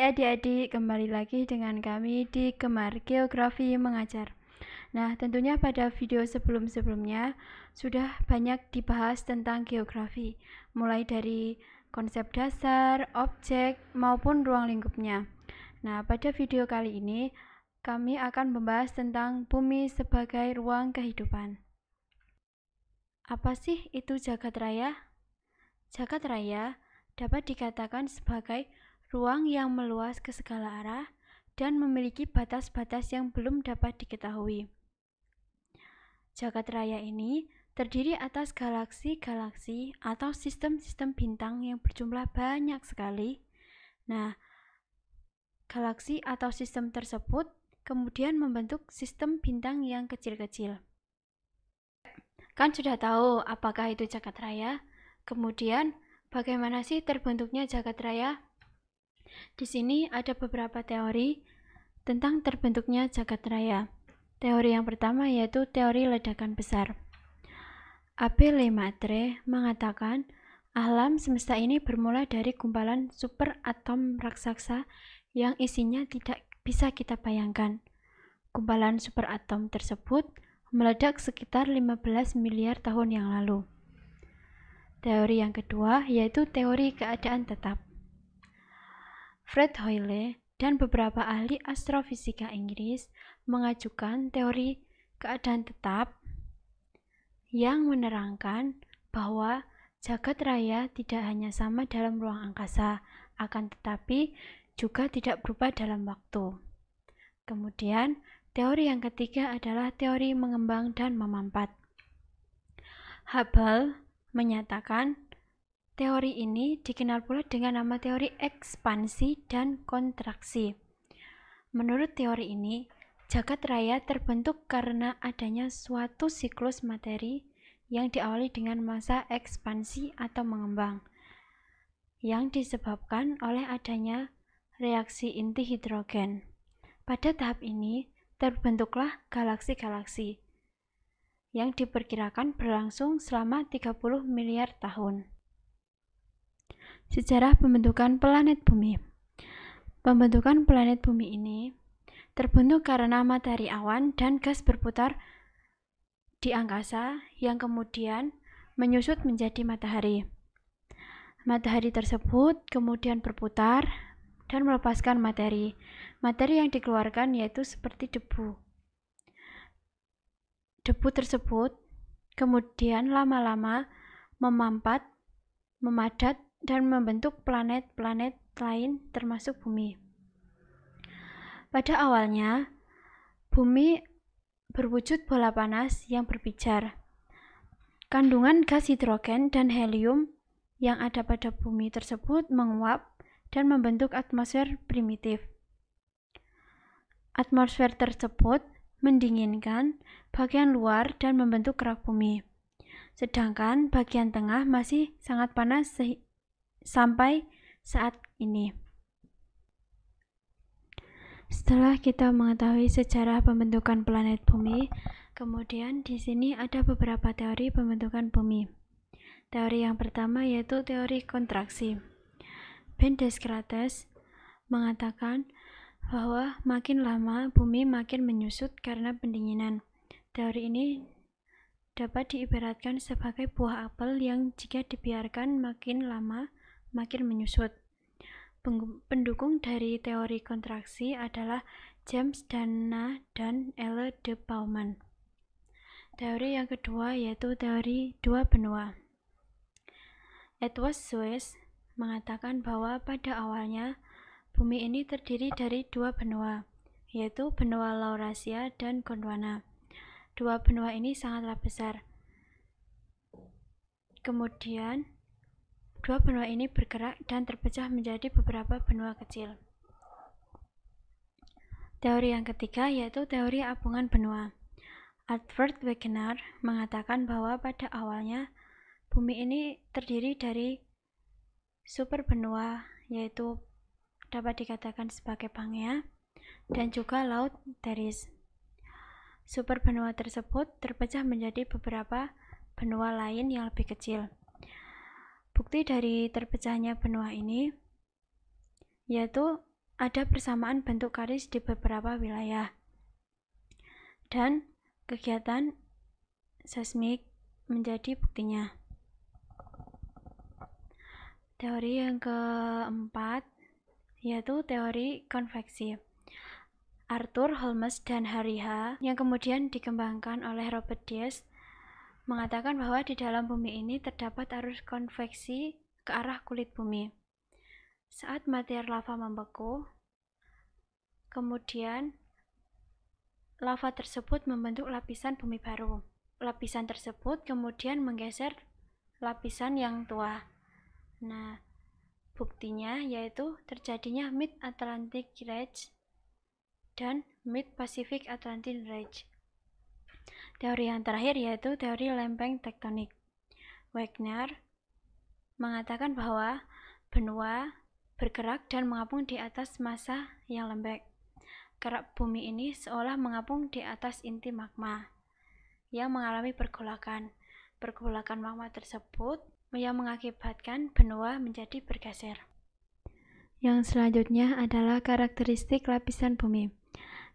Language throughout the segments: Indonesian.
Hai adik-adik, kembali lagi dengan kami di Kemar Geografi Mengajar. Nah, tentunya pada video sebelum-sebelumnya sudah banyak dibahas tentang geografi, mulai dari konsep dasar, objek, maupun ruang lingkupnya. Nah, pada video kali ini kami akan membahas tentang bumi sebagai ruang kehidupan. Apa sih itu jagat raya? Jagat raya dapat dikatakan sebagai ruang yang meluas ke segala arah, dan memiliki batas-batas yang belum dapat diketahui. Jagat raya ini terdiri atas galaksi-galaksi atau sistem-sistem bintang yang berjumlah banyak sekali. Nah, galaksi atau sistem tersebut kemudian membentuk sistem bintang yang kecil-kecil. Kan sudah tahu apakah itu jagat raya? Kemudian, bagaimana sih terbentuknya jagat raya? Di sini ada beberapa teori tentang terbentuknya jagat raya. Teori yang pertama yaitu teori ledakan besar. AP Le mengatakan, alam semesta ini bermula dari gumpalan super atom raksasa yang isinya tidak bisa kita bayangkan. Gumpalan super atom tersebut meledak sekitar 15 miliar tahun yang lalu. Teori yang kedua yaitu teori keadaan tetap. Fred Hoyle dan beberapa ahli astrofisika Inggris mengajukan teori keadaan tetap yang menerangkan bahwa jagat raya tidak hanya sama dalam ruang angkasa, akan tetapi juga tidak berubah dalam waktu. Kemudian, teori yang ketiga adalah teori mengembang dan memampat. Hubble menyatakan Teori ini dikenal pula dengan nama teori ekspansi dan kontraksi. Menurut teori ini, jagat raya terbentuk karena adanya suatu siklus materi yang diawali dengan masa ekspansi atau mengembang yang disebabkan oleh adanya reaksi inti hidrogen. Pada tahap ini, terbentuklah galaksi-galaksi yang diperkirakan berlangsung selama 30 miliar tahun. Sejarah pembentukan planet bumi. Pembentukan planet bumi ini terbentuk karena matahari awan dan gas berputar di angkasa yang kemudian menyusut menjadi matahari. Matahari tersebut kemudian berputar dan melepaskan materi. Materi yang dikeluarkan yaitu seperti debu. Debu tersebut kemudian lama-lama memampat, memadat dan membentuk planet-planet lain termasuk bumi. Pada awalnya, bumi berwujud bola panas yang berpijar. Kandungan gas hidrogen dan helium yang ada pada bumi tersebut menguap dan membentuk atmosfer primitif. Atmosfer tersebut mendinginkan bagian luar dan membentuk kerak bumi. Sedangkan bagian tengah masih sangat panas sampai saat ini. Setelah kita mengetahui sejarah pembentukan planet bumi, kemudian di sini ada beberapa teori pembentukan bumi. Teori yang pertama yaitu teori kontraksi. Ben Descartes mengatakan bahwa makin lama bumi makin menyusut karena pendinginan. Teori ini dapat diibaratkan sebagai buah apel yang jika dibiarkan makin lama makin menyusut. Pendukung dari teori kontraksi adalah James Dana dan Elle de Bauman. Teori yang kedua yaitu teori dua benua. Edward Suez mengatakan bahwa pada awalnya bumi ini terdiri dari dua benua, yaitu benua Laurasia dan Gondwana. Dua benua ini sangatlah besar. Kemudian, Kedua benua ini bergerak dan terpecah menjadi beberapa benua kecil. Teori yang ketiga yaitu teori apungan benua. Alfred Wegener mengatakan bahwa pada awalnya bumi ini terdiri dari super benua yaitu dapat dikatakan sebagai Pangea dan juga laut Teris. Super benua tersebut terpecah menjadi beberapa benua lain yang lebih kecil. Bukti dari terpecahnya benua ini yaitu ada persamaan bentuk karis di beberapa wilayah dan kegiatan seismik menjadi buktinya. Teori yang keempat yaitu teori konveksi. Arthur Holmes dan Harry yang kemudian dikembangkan oleh Robert Dias mengatakan bahwa di dalam bumi ini terdapat arus konveksi ke arah kulit bumi. Saat materi lava membeku, kemudian lava tersebut membentuk lapisan bumi baru. Lapisan tersebut kemudian menggeser lapisan yang tua. Nah, buktinya yaitu terjadinya Mid Atlantic Ridge dan Mid Pacific Atlantic Ridge. Teori yang terakhir yaitu teori lempeng tektonik. Wegner mengatakan bahwa benua bergerak dan mengapung di atas massa yang lembek. Kerak bumi ini seolah mengapung di atas inti magma yang mengalami pergolakan. Pergolakan magma tersebut yang mengakibatkan benua menjadi bergeser. Yang selanjutnya adalah karakteristik lapisan bumi.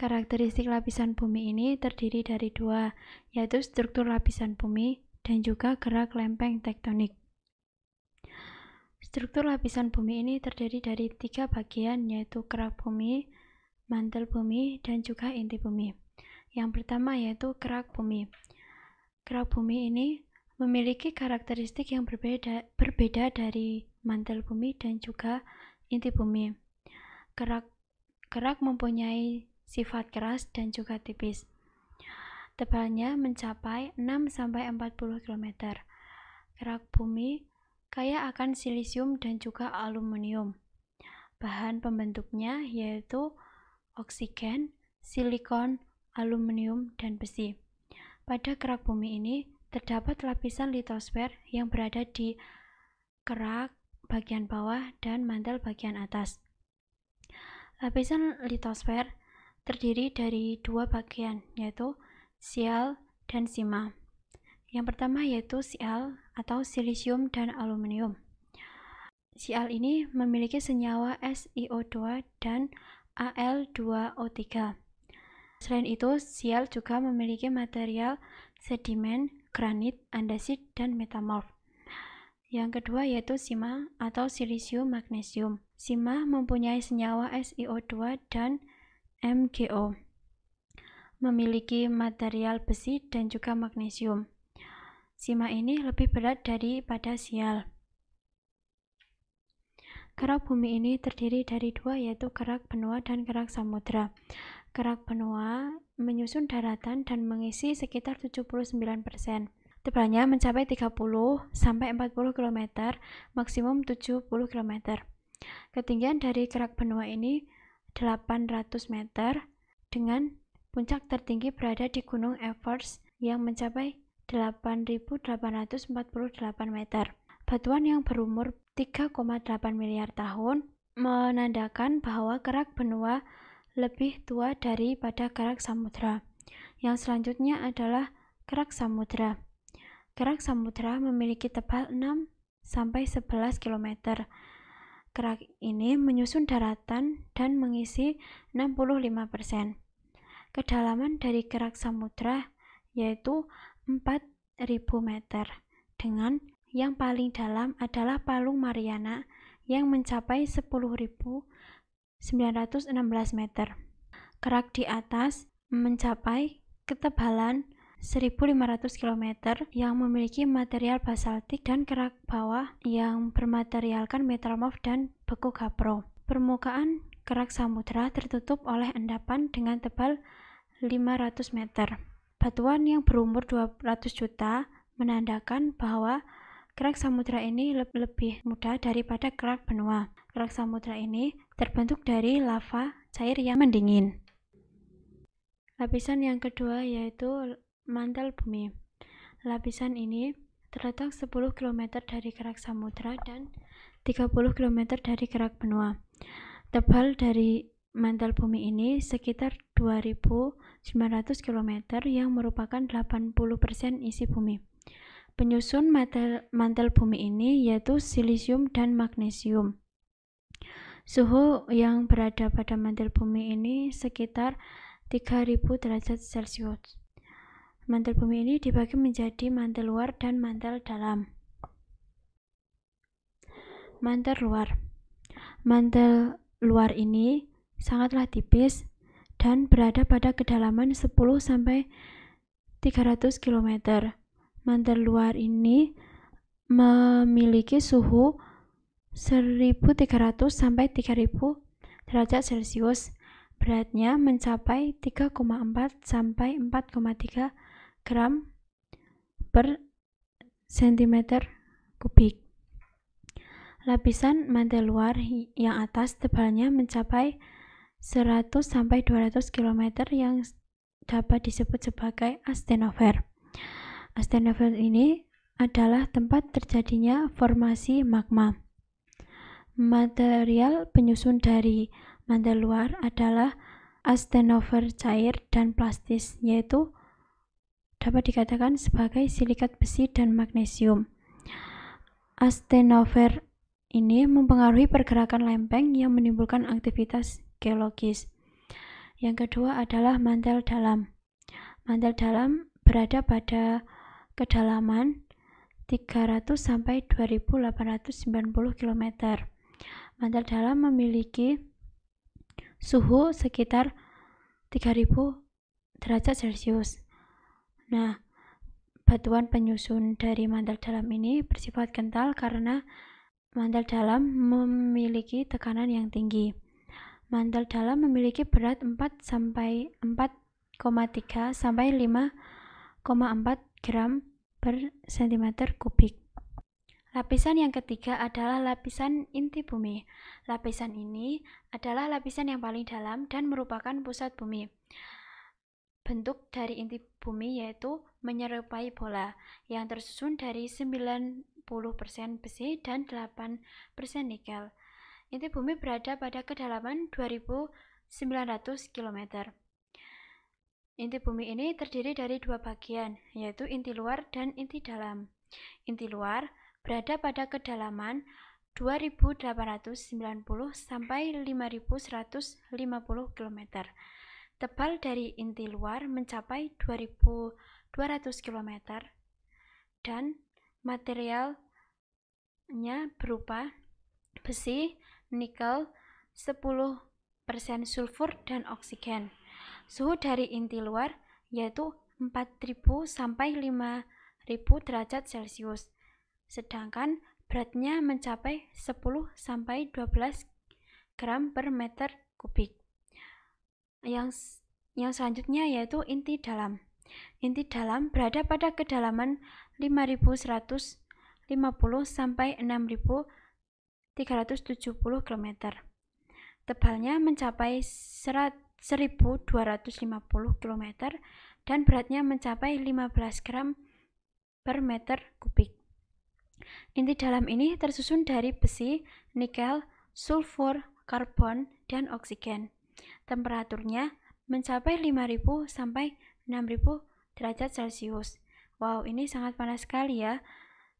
Karakteristik lapisan bumi ini terdiri dari dua, yaitu struktur lapisan bumi dan juga gerak lempeng tektonik. Struktur lapisan bumi ini terdiri dari tiga bagian, yaitu kerak bumi, mantel bumi, dan juga inti bumi. Yang pertama yaitu kerak bumi. Kerak bumi ini memiliki karakteristik yang berbeda, berbeda dari mantel bumi dan juga inti bumi. Kerak, kerak mempunyai sifat keras dan juga tipis. Tebalnya mencapai 6-40 km. Kerak bumi kaya akan silisium dan juga aluminium. Bahan pembentuknya yaitu oksigen, silikon, aluminium, dan besi. Pada kerak bumi ini terdapat lapisan litosfer yang berada di kerak bagian bawah dan mantel bagian atas. Lapisan litosfer terdiri dari dua bagian, yaitu sial dan sima. Yang pertama yaitu sial atau silisium dan aluminium. Sial ini memiliki senyawa SiO2 dan Al2O3. Selain itu, sial juga memiliki material sedimen, granit, andesit, dan metamorf. Yang kedua yaitu sima atau silisium magnesium. Sima mempunyai senyawa SiO2 dan MgO memiliki material besi dan juga magnesium. Sima ini lebih berat daripada sial. Kerak bumi ini terdiri dari dua yaitu kerak benua dan kerak samudra. Kerak benua menyusun daratan dan mengisi sekitar 79%. Tebalnya mencapai 30 40 km, maksimum 70 km. Ketinggian dari kerak benua ini 800 meter dengan puncak tertinggi berada di Gunung Everest yang mencapai 8.848 meter. Batuan yang berumur 3,8 miliar tahun menandakan bahwa kerak benua lebih tua daripada kerak samudra. Yang selanjutnya adalah kerak samudra. Kerak samudra memiliki tebal 6 sampai 11 kilometer. Kerak ini menyusun daratan dan mengisi 65%. Kedalaman dari kerak samudra yaitu 4000 meter dengan yang paling dalam adalah Palung Mariana yang mencapai 10.916 meter. Kerak di atas mencapai ketebalan 1.500 km yang memiliki material basaltik dan kerak bawah yang bermaterialkan metamorf dan beku gapro. Permukaan kerak samudera tertutup oleh endapan dengan tebal 500 meter. Batuan yang berumur 200 juta menandakan bahwa kerak samudera ini lebih mudah daripada kerak benua. Kerak samudera ini terbentuk dari lava cair yang mendingin. Lapisan yang kedua yaitu mantel bumi. Lapisan ini terletak 10 km dari kerak samudra dan 30 km dari kerak benua. Tebal dari mantel bumi ini sekitar 2.900 km yang merupakan 80% isi bumi. Penyusun mantel, mantel bumi ini yaitu silisium dan magnesium. Suhu yang berada pada mantel bumi ini sekitar 3000 derajat Celcius. Mantel bumi ini dibagi menjadi mantel luar dan mantel dalam. Mantel luar. Mantel luar ini sangatlah tipis dan berada pada kedalaman 10 sampai 300 km. Mantel luar ini memiliki suhu 1300 sampai 3000 derajat Celcius. Beratnya mencapai 3,4 sampai 4,3 gram per cm kubik. Lapisan mantel luar yang atas tebalnya mencapai 100-200 km yang dapat disebut sebagai astenover. Astenover ini adalah tempat terjadinya formasi magma. Material penyusun dari mantel luar adalah astenover cair dan plastis, yaitu dapat dikatakan sebagai silikat besi dan magnesium. Astenover ini mempengaruhi pergerakan lempeng yang menimbulkan aktivitas geologis. Yang kedua adalah mantel dalam. Mantel dalam berada pada kedalaman 300 sampai 2890 km. Mantel dalam memiliki suhu sekitar 3000 derajat Celcius. Nah, batuan penyusun dari mantel dalam ini bersifat kental karena mantel dalam memiliki tekanan yang tinggi. Mantel dalam memiliki berat 4 sampai 4,3 sampai 5,4 gram per cm kubik. Lapisan yang ketiga adalah lapisan inti bumi. Lapisan ini adalah lapisan yang paling dalam dan merupakan pusat bumi. Bentuk dari inti bumi yaitu menyerupai bola yang tersusun dari 90% besi dan 8% nikel. Inti bumi berada pada kedalaman 2900 km. Inti bumi ini terdiri dari dua bagian, yaitu inti luar dan inti dalam. Inti luar berada pada kedalaman 2890 sampai 5150 km tebal dari inti luar mencapai 2200 km dan materialnya berupa besi, nikel, 10% sulfur dan oksigen. Suhu dari inti luar yaitu 4000 sampai 5000 derajat Celcius. Sedangkan beratnya mencapai 10 sampai 12 gram per meter kubik yang yang selanjutnya yaitu inti dalam. Inti dalam berada pada kedalaman 5150 sampai 6370 km. Tebalnya mencapai 1250 km dan beratnya mencapai 15 gram per meter kubik. Inti dalam ini tersusun dari besi, nikel, sulfur, karbon, dan oksigen. Temperaturnya mencapai 5000 sampai 6000 derajat Celcius. Wow, ini sangat panas sekali ya.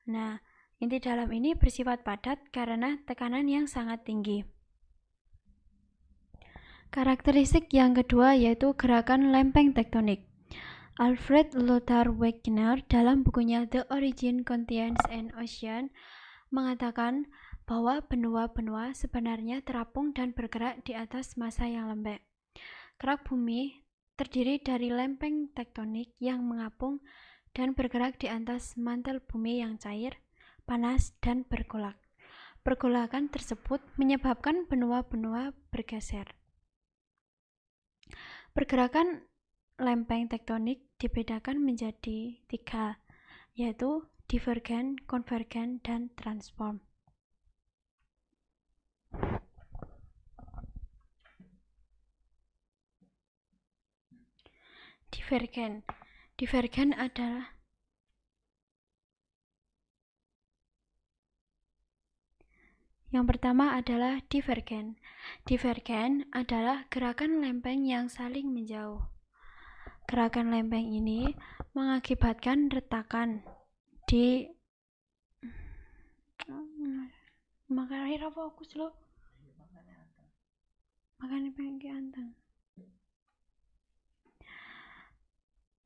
Nah, inti dalam ini bersifat padat karena tekanan yang sangat tinggi. Karakteristik yang kedua yaitu gerakan lempeng tektonik. Alfred Lothar Wegener dalam bukunya The Origin, Continents, and Ocean mengatakan bahwa benua-benua sebenarnya terapung dan bergerak di atas masa yang lembek. Kerak bumi terdiri dari lempeng tektonik yang mengapung dan bergerak di atas mantel bumi yang cair, panas, dan bergolak. Pergolakan tersebut menyebabkan benua-benua bergeser. Pergerakan lempeng tektonik dibedakan menjadi tiga, yaitu divergen, konvergen, dan transform. divergen. Divergen adalah Yang pertama adalah divergen. Divergen adalah gerakan lempeng yang saling menjauh. Gerakan lempeng ini mengakibatkan retakan di makanya apa aku lo? makanya pengen anteng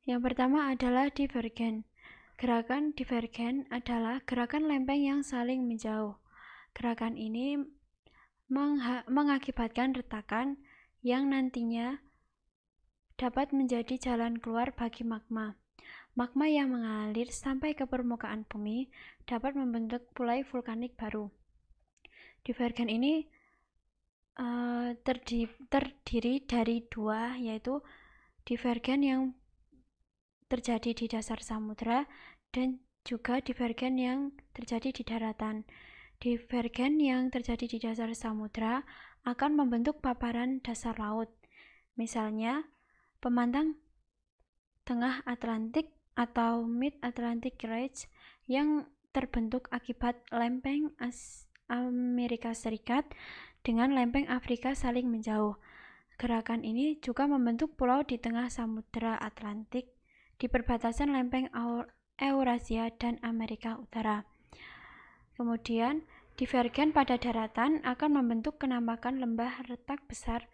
Yang pertama adalah divergen. Gerakan divergen adalah gerakan lempeng yang saling menjauh. Gerakan ini mengakibatkan retakan yang nantinya dapat menjadi jalan keluar bagi magma. Magma yang mengalir sampai ke permukaan bumi dapat membentuk pulai vulkanik baru. Divergen ini uh, terdiri dari dua, yaitu divergen yang terjadi di dasar samudra dan juga divergen yang terjadi di daratan. Divergen yang terjadi di dasar samudra akan membentuk paparan dasar laut. Misalnya, pemandang tengah Atlantik atau Mid Atlantic Ridge yang terbentuk akibat lempeng As Amerika Serikat dengan lempeng Afrika saling menjauh. Gerakan ini juga membentuk pulau di tengah Samudra Atlantik di perbatasan lempeng Eurasia dan Amerika Utara. Kemudian, divergen pada daratan akan membentuk kenampakan lembah retak besar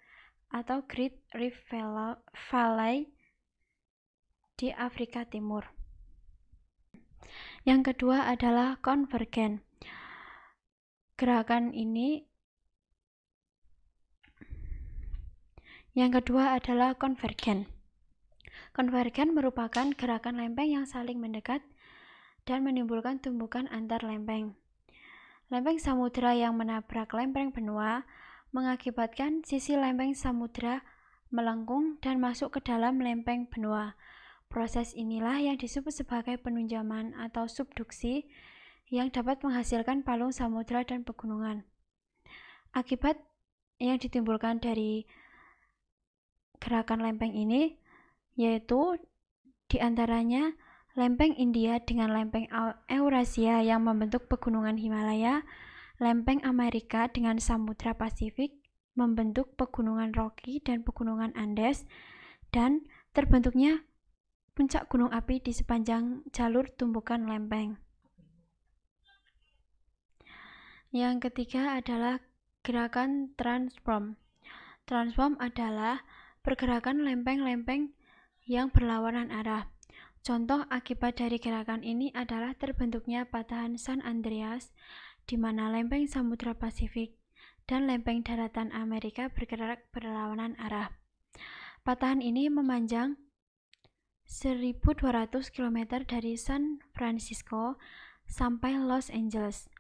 atau Great Rift Valley di Afrika Timur. Yang kedua adalah konvergen. Gerakan ini yang kedua adalah konvergen. Konvergen merupakan gerakan lempeng yang saling mendekat dan menimbulkan tumbukan antar lempeng. Lempeng Samudra yang menabrak lempeng benua mengakibatkan sisi lempeng Samudra melengkung dan masuk ke dalam lempeng benua. Proses inilah yang disebut sebagai penunjaman atau subduksi yang dapat menghasilkan palung Samudra dan pegunungan. Akibat yang ditimbulkan dari gerakan lempeng ini yaitu diantaranya lempeng India dengan lempeng Eurasia yang membentuk pegunungan Himalaya, lempeng Amerika dengan Samudra Pasifik membentuk pegunungan Rocky dan pegunungan Andes, dan terbentuknya puncak gunung api di sepanjang jalur tumbukan lempeng. Yang ketiga adalah gerakan transform. Transform adalah pergerakan lempeng-lempeng yang berlawanan arah. Contoh akibat dari gerakan ini adalah terbentuknya patahan San Andreas, di mana lempeng Samudra Pasifik dan lempeng daratan Amerika bergerak berlawanan arah. Patahan ini memanjang 1200 km dari San Francisco sampai Los Angeles.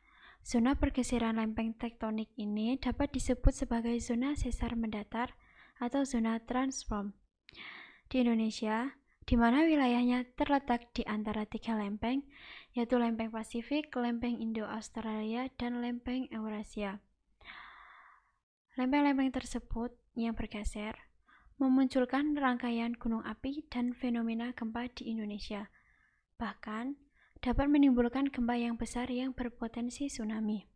Zona pergeseran lempeng tektonik ini dapat disebut sebagai zona sesar mendatar atau zona transform di Indonesia, di mana wilayahnya terletak di antara tiga lempeng, yaitu lempeng Pasifik, lempeng Indo-Australia, dan lempeng Eurasia. Lempeng-lempeng tersebut yang bergeser memunculkan rangkaian gunung api dan fenomena gempa di Indonesia. Bahkan, dapat menimbulkan gempa yang besar yang berpotensi tsunami.